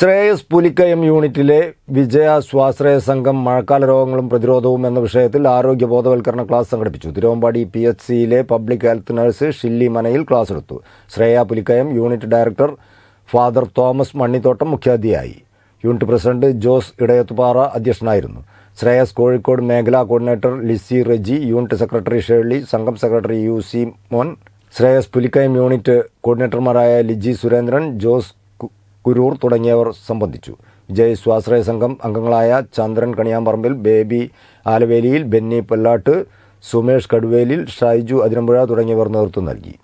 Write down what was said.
ശ്രേയസ് പുലിക്കയം യൂണിറ്റിലെ വിജയ സ്വാശ്രയ സംഘം മഴക്കാല രോഗങ്ങളും പ്രതിരോധവും എന്ന വിഷയത്തിൽ ആരോഗ്യ ബോധവൽക്കരണ ക്ലാസ് സംഘടിപ്പിച്ചു തിരുവമ്പാടി പി എച്ച് സിയിലെ public health nurse Shilly Manayil class എടുത്തു Shreya Pulikkayam unit director father Thomas Mannithottam മുഖ്യാതിഥിയായി യൂണിറ്റ് പ്രസിഡന്റ് ജോസ് ഇടയത്തുപാറ അധ്യക്ഷനായിരുന്നു ശ്രേയസ് കോഴിക്കോട് മേഖലാ coordinator Lissy Reji unit secretary Shirly സംഘം secretary U C Mon Shreyas Pulikkayam unit കോർഡിനേറ്റർമാരായ ലിജി സുരേന്ദ്രൻ ജോസ് കുരൂർ തുടങ്ങിയവർ സംബന്ധിച്ചു വിജയ് സ്വാശ്രയ സംഘം അംഗങ്ങളായ ചന്ദ്രൻ കണിയാമ്പറമ്പിൽ ബേബി ആലവേലിയിൽ ബെന്നി പൊല്ലാട്ട് സുമേഷ് കടുവേലിൽ ഷൈജു അതിരമ്പുഴ തുടങ്ങിയവർ നേതൃത്വം നൽകി